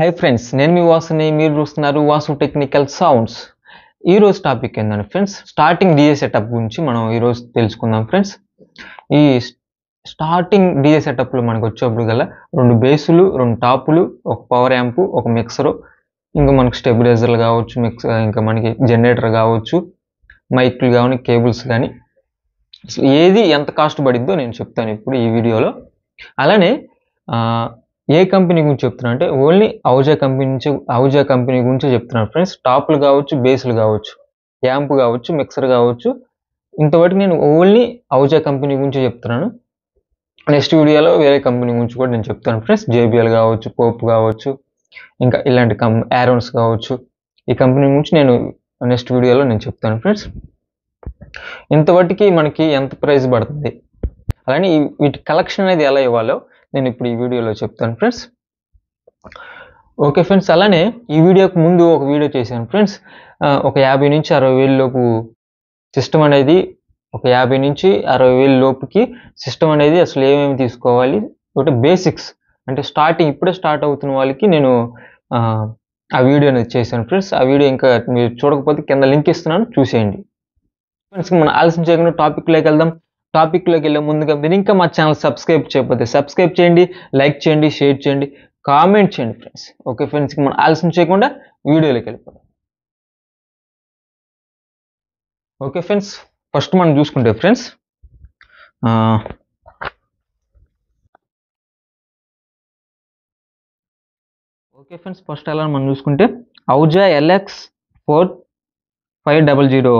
hi friends నేను మీ వాసుని మీరు చూస్తున్నారు వాసు టెక్నికల్ సౌండ్స్ ఈ రోజు టాపిక్ ఏంటంటే ఫ్రెండ్స్ స్టార్టింగ్ డిఏ సెటప్ గురించి మనం ఈరోజు తెలుసుకుందాం ఫ్రెండ్స్ ఈ స్టార్టింగ్ డీజే సెటప్లో మనకు వచ్చేప్పుడు గల రెండు బేసులు రెండు టాపులు ఒక పవర్ యాంపు ఒక మిక్సరు ఇంకా మనకు స్టెబిలైజర్లు కావచ్చు మిక్స్ ఇంకా మనకి జనరేటర్ కావచ్చు మైక్లు కానీ కేబుల్స్ కానీ ఏది ఎంత కాస్ట్ పడిద్దో నేను చెప్తాను ఇప్పుడు ఈ వీడియోలో అలానే ఏ కంపెనీ గురించి చెప్తున్నా అంటే ఓన్లీ ఔజా కంపెనీ నుంచి ఔజా కంపెనీ గురించి చెప్తున్నాను ఫ్రెండ్స్ టాప్లు కావచ్చు బేస్లు కావచ్చు యాంప్ కావచ్చు మిక్సర్ కావచ్చు ఇంతవరకు నేను ఓన్లీ ఔజా కంపెనీ గురించి చెప్తున్నాను నెక్స్ట్ వీడియోలో వేరే కంపెనీ గురించి కూడా నేను చెప్తాను ఫ్రెండ్స్ జేబిఎల్ కావచ్చు పోప్ కావచ్చు ఇంకా ఇలాంటి కం యారోన్స్ కావచ్చు ఈ కంపెనీ గురించి నేను నెక్స్ట్ వీడియోలో నేను చెప్తాను ఫ్రెండ్స్ ఇంతవరకు మనకి ఎంత ప్రైస్ పడుతుంది అలానే వీటి కలెక్షన్ అనేది ఎలా ఇవ్వాలో నేను ఇప్పుడు ఈ వీడియోలో చెప్తాను ఫ్రెండ్స్ ఓకే ఫ్రెండ్స్ అలానే ఈ వీడియోకు ముందు ఒక వీడియో చేశాను ఫ్రెండ్స్ ఒక యాభై నుంచి అరవై లోపు సిస్టమ్ అనేది ఒక యాభై నుంచి అరవై వేల లోపుకి సిస్టమ్ అనేది అసలు ఏమేమి తీసుకోవాలి ఒకటి బేసిక్స్ అంటే స్టార్టింగ్ ఇప్పుడే స్టార్ట్ అవుతున్న వాళ్ళకి నేను ఆ వీడియో అనేది చేశాను ఫ్రెండ్స్ ఆ వీడియో ఇంకా మీరు చూడకపోతే కింద లింక్ ఇస్తున్నాను చూసేయండి ఫ్రెండ్స్ మనం ఆలస్యం చేయకుండా టాపిక్లోకి వెళ్దాం టాపిక్లోకి వెళ్ళే ముందుగా మీరు ఇంకా మా ఛానల్ సబ్స్క్రైబ్ చేయకపోతే సబ్స్క్రైబ్ చేయండి లైక్ చేయండి షేర్ చేయండి కామెంట్ చేయండి ఫ్రెండ్స్ ఓకే ఫ్రెండ్స్ మనం ఆలస్యం చేయకుండా వీడియోలోకి వెళ్ళిపోదాం ఓకే ఫ్రెండ్స్ ఫస్ట్ మనం చూసుకుంటే ఫ్రెండ్స్ ఓకే ఫ్రెండ్స్ ఫస్ట్ అలా మనం చూసుకుంటే Ahuja LX four five double zero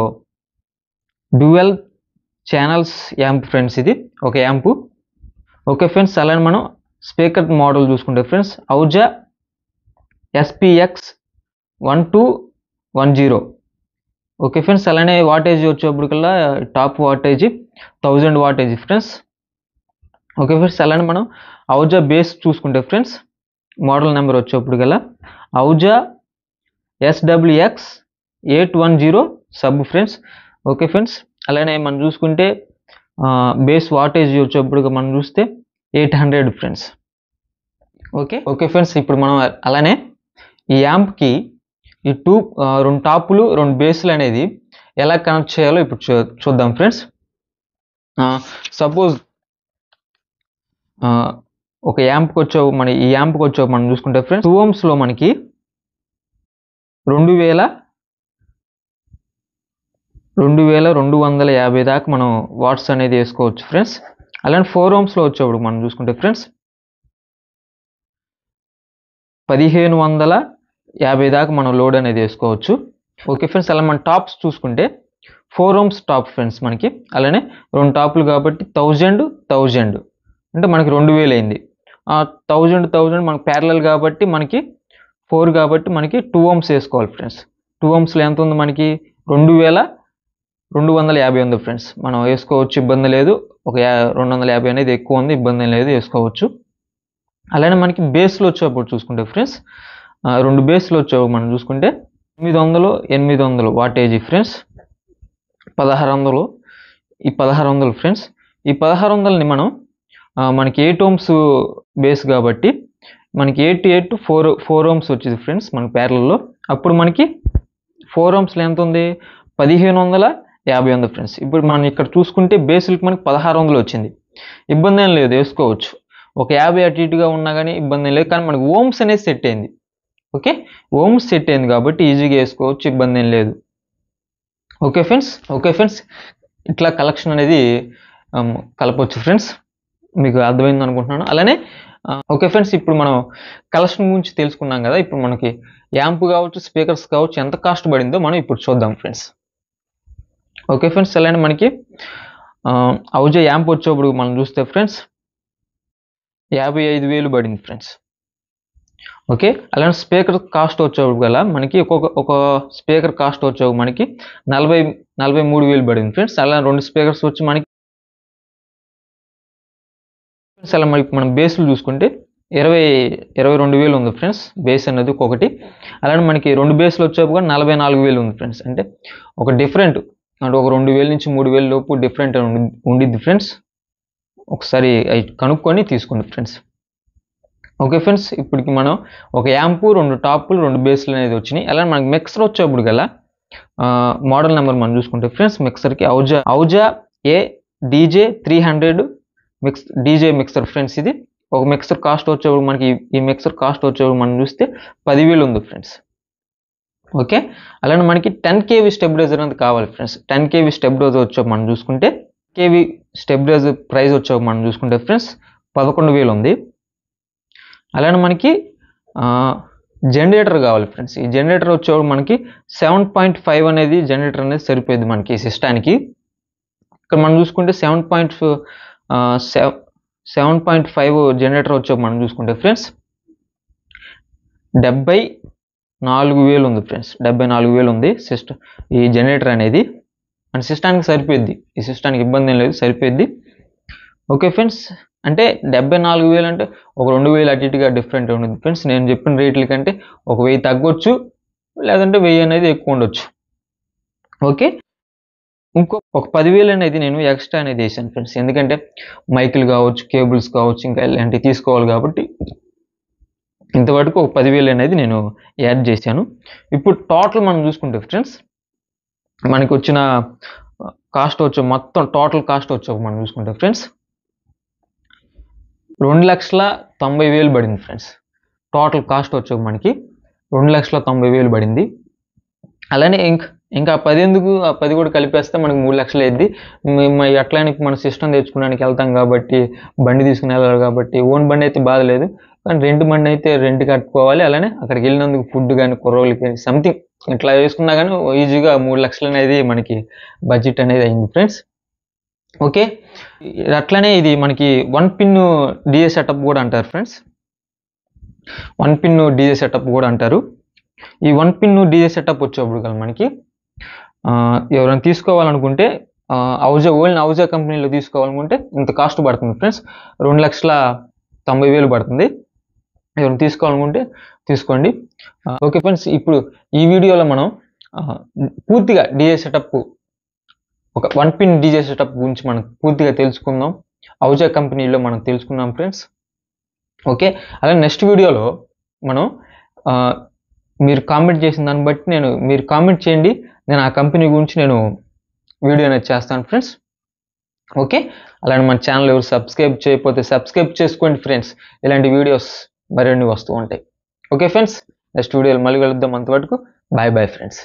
dual channels amp friends ఇది ఒక యాంప్ ఓకే ఫ్రెండ్స్ అలానే మనం స్పీకర్ మోడల్ చూసుకుంటే friends Ahuja SPX one two one zero okay friends అలానే వాటేజ్ వచ్చేప్పటికల్లా top wattage thousand wattage friends okay friends అలానే మనం ఔజా బేస్ చూసుకుంటే ఫ్రెండ్స్ మోడల్ నెంబర్ వచ్చేప్పటికల్లా Ahuja SWX eight one zero sub friends okay friends అలానే మనం చూసుకుంటే బేస్ వాటేజ్ వచ్చేప్పుడు మనం చూస్తే eight hundred friends okay okay friends ఇప్పుడు మనం అలానే ఈ యాంప్కి ఈ టూ రెండు టాపులు రెండు బేస్లు అనేది ఎలా కనెక్ట్ చేయాలో ఇప్పుడు చూద్దాం ఫ్రెండ్స్ సపోజ్ ఒక యాంప్కి వచ్చే మన ఈ యాంప్కి వచ్చే మనం చూసుకుంటే ఫ్రెండ్స్ టూ ఓమ్స్లో మనకి రెండు వేల రెండు వేల రెండు వందల యాభై దాకా మనం వాట్స్ అనేది వేసుకోవచ్చు ఫ్రెండ్స్ అలాంటి ఫోర్ ఓమ్స్లో వచ్చేప్పుడు మనం చూసుకుంటే ఫ్రెండ్స్ పదిహేను వందల యాభై దాకా మనం లోడ్ అనేది వేసుకోవచ్చు ఓకే ఫ్రెండ్స్ అలా మన టాప్స్ చూసుకుంటే ఫోర్ ఓమ్స్ టాప్ ఫ్రెండ్స్ మనకి అలానే రెండు టాపులు కాబట్టి థౌజండ్ థౌజండ్ అంటే మనకి రెండు వేలు అయింది థౌజండ్ థౌజండ్ మనకి ప్యారలల్ కాబట్టి మనకి ఫోర్ కాబట్టి మనకి టూ హోమ్స్ వేసుకోవాలి ఫ్రెండ్స్ టూ హోమ్స్లో ఎంత ఉంది మనకి రెండు వేల రెండు వందల యాభై ఉంది ఫ్రెండ్స్ మనం వేసుకోవచ్చు ఇబ్బంది లేదు ఒక రెండు వందల యాభై అనేది ఎక్కువ ఉంది ఇబ్బంది లేదు వేసుకోవచ్చు అలానే మనకి బేస్లో వచ్చేప్పుడు చూసుకుంటే ఫ్రెండ్స్ రెండు బేస్లో వచ్చేవి మనం చూసుకుంటే ఎనిమిది వందలు ఎనిమిది వందలు వాటేజీ ఫ్రెండ్స్ పదహారు వందలు ఈ పదహారు వందలు ఫ్రెండ్స్ ఈ పదహారు వందలని మనం మనకి ఎయిట్ ఓమ్స్ బేస్ కాబట్టి మనకి eight to eight four four ohms వచ్చేది ఫ్రెండ్స్ మనకి ప్యారల్లో అప్పుడు మనకి ఫోర్ ఓమ్స్లో ఎంత ఉంది పదిహేను వందల యాభై ఉంది ఫ్రెండ్స్ ఇప్పుడు మనం ఇక్కడ చూసుకుంటే బేసిల్ మనకి పదహారు వందలు వచ్చింది ఇబ్బంది ఏం లేదు వేసుకోవచ్చు ఒక యాభై అటు ఇటుగా ఉన్నా కానీ ఇబ్బంది లేదు కానీ మనకి ఓమ్స్ అనేది సెట్ అయింది ఓకే ఓమ్స్ సెట్ అయింది కాబట్టి ఈజీగా వేసుకోవచ్చు ఇబ్బంది ఏం లేదు ఓకే ఫ్రెండ్స్ ఓకే ఫ్రెండ్స్ ఇట్లా కలెక్షన్ అనేది కలపవచ్చు ఫ్రెండ్స్ మీకు అర్థమైంది అనుకుంటున్నాను అలానే ఓకే ఫ్రెండ్స్ ఇప్పుడు మనం కలెక్షన్ గురించి తెలుసుకున్నాం కదా ఇప్పుడు మనకి యాంప్ కావచ్చు స్పీకర్స్ కావచ్చు ఎంత కాస్ట్ పడిందో మనం ఇప్పుడు చూద్దాం ఫ్రెండ్స్ ఓకే ఫ్రెండ్స్ అలానే మనకి అవుజే యాంప్ వచ్చేప్పుడు మనం చూస్తే ఫ్రెండ్స్ యాభై ఐదు వేలు పడింది ఫ్రెండ్స్ ఓకే అలానే స్పీకర్ కాస్ట్ వచ్చేప్పుడు గల మనకి ఒక్కొక్క ఒక స్పీకర్ కాస్ట్ వచ్చే మనకి నలభై నలభై మూడు వేలు పడింది ఫ్రెండ్స్ అలా రెండు స్పీకర్స్ వచ్చి మనకి ఫ్రెండ్స్ అలా మనకి మనం బేస్లు చూసుకుంటే ఇరవై ఇరవై రెండు వేలు ఉంది ఫ్రెండ్స్ బేస్ అనేది ఒకటి అలానే మనకి రెండు బేస్లు వచ్చేప్పుడు నలభై నాలుగు వేలు ఉంది ఫ్రెండ్స్ అంటే ఒక డిఫరెంట్ అంటే ఒక రెండు వేల నుంచి మూడు వేలు లోపు డిఫరెంట్ ఉండిద్ది ఫ్రెండ్స్ ఒకసారి అవి కనుక్కొని తీసుకోండి ఫ్రెండ్స్ ఓకే ఫ్రెండ్స్ ఇప్పటికి మనం ఒక యాంపు రెండు టాపులు రెండు బేస్లు అనేది వచ్చినాయి అలా మనకి మిక్సర్ వచ్చేప్పుడు గల మోడల్ నెంబర్ మనం చూసుకుంటే ఫ్రెండ్స్ మిక్సర్కి Ahuja Ahuja A DJ three hundred mix DJ mixer friends ఇది ఒక మిక్సర్ కాస్ట్ వచ్చేప్పుడు మనకి ఈ మిక్సర్ కాస్ట్ వచ్చేప్పుడు మనం చూస్తే పదివేలు ఉంది ఫ్రెండ్స్ ఓకే అలానే మనకి టెన్ కేవీ స్టెబిలైజర్ అనేది కావాలి ఫ్రెండ్స్ టెన్ కేవీ స్టెబిలైజర్ వచ్చే మనం చూసుకుంటే కేవీ స్టెబిలైజర్ ప్రైస్ వచ్చే మనం చూసుకుంటే ఫ్రెండ్స్ పదకొండు వేలు ఉంది అలానే మనకి జనరేటర్ కావాలి ఫ్రెండ్స్ ఈ జనరేటర్ వచ్చేవాడు మనకి సెవెన్ పాయింట్ ఫైవ్ అనేది జనరేటర్ అనేది సరిపోయింది మనకి ఈ సిస్టానికి ఇక్కడ మనం చూసుకుంటే seven point seven point five generator వచ్చే మనం చూసుకుంటే ఫ్రెండ్స్ డెబ్బై నాలుగు వేలు ఉంది ఫ్రెండ్స్ డెబ్బై నాలుగు వేలు ఉంది సిస్టమ్ ఈ జనరేటర్ అనేది అండ్ సిస్టానికి సరిపోయిద్ది ఈ సిస్టానికి ఇబ్బంది ఏం లేదు సరిపోయిద్ది ఓకే ఫ్రెండ్స్ అంటే డెబ్బై నాలుగు వేలు అంటే ఒక రెండు వేలు అటు ఇటుగా డిఫరెంట్ ఉండదు ఫ్రెండ్స్ నేను చెప్పిన రేట్ల కంటే ఒక వెయ్యి తగ్గొచ్చు లేదంటే వెయ్యి అనేది ఎక్కువ ఉండొచ్చు ఓకే ఇంకో ఒక పదివేలు అనేది నేను ఎక్స్ట్రా అనేది వేసాను ఫ్రెండ్స్ ఎందుకంటే మైకులు కావచ్చు కేబుల్స్ కావచ్చు ఇంకా ఇలాంటివి తీసుకోవాలి కాబట్టి ఇంతవరకు ఒక పదివేలు అనేది నేను యాడ్ చేశాను ఇప్పుడు టోటల్ మనం చూసుకుంటే ఫ్రెండ్స్ మనకి వచ్చిన కాస్ట్ వచ్చే మొత్తం టోటల్ కాస్ట్ వచ్చే మనం చూసుకుంటే ఫ్రెండ్స్ రెండు లక్షల తొంభై వేలు పడింది ఫ్రెండ్స్ టోటల్ కాస్ట్ వచ్చే మనకి రెండు లక్షల తొంభై వేలు పడింది అలానే ఇంకా ఇంకా పది ఎందుకు ఆ పది కూడా కలిపేస్తే మనకి మూడు లక్షలు అయింది ఎట్లా మన సిస్టమ్ తెచ్చుకోవడానికి వెళ్తాం కాబట్టి బండి తీసుకుని వెళ్ళాలి కాబట్టి ఓన్ బండి అయితే బాధలేదు కానీ రెండు మంది అయితే రెంట్ కట్టుకోవాలి అలానే అక్కడికి వెళ్ళినందుకు ఫుడ్ కానీ కుర్రోళ్ళకి కానీ సంథింగ్ ఇట్లా వేసుకున్నా కానీ ఈజీగా మూడు లక్షలు అనేది మనకి బడ్జెట్ అనేది అయింది ఫ్రెండ్స్ ఓకే అట్లనే ఇది మనకి వన్ పిన్ డిఏ సెటప్ కూడా అంటారు friends one pin DJ setup కూడా అంటారు ఈ వన్ పిన్ డిఏ సెటప్ వచ్చేప్పుడు కదా మనకి ఎవరైనా తీసుకోవాలనుకుంటే ఔజా ఓల్డ్ ఔజా కంపెనీలో తీసుకోవాలనుకుంటే ఇంత కాస్ట్ పడుతుంది ఫ్రెండ్స్ రెండు లక్షల తొంభై వేలు పడుతుంది ఎవరైనా తీసుకోవాలనుకుంటే తీసుకోండి ఓకే ఫ్రెండ్స్ ఇప్పుడు ఈ వీడియోలో మనం పూర్తిగా డీజే సెటప్ ఒక వన్ పిన్ డీజే సెటప్ గురించి మనం పూర్తిగా తెలుసుకుందాం అవుజా కంపెనీలో మనం తెలుసుకుందాం ఫ్రెండ్స్ ఓకే అలాగే నెక్స్ట్ వీడియోలో మనం మీరు కామెంట్ చేసిన దాన్ని బట్టి నేను మీరు కామెంట్ చేయండి నేను ఆ కంపెనీ గురించి నేను వీడియో అనేది చేస్తాను ఫ్రెండ్స్ ఓకే అలానే మన ఛానల్ ఎవరు సబ్స్క్రైబ్ చేయకపోతే సబ్స్క్రైబ్ చేసుకోండి ఫ్రెండ్స్ ఇలాంటి వీడియోస్ మరిన్ని వస్తూ ఉంటాయి ఓకే ఫ్రెండ్స్ నెక్స్ట్ వీడియోలు మళ్ళీ కలుద్దాం అంతవరకు బాయ్ బాయ్ ఫ్రెండ్స్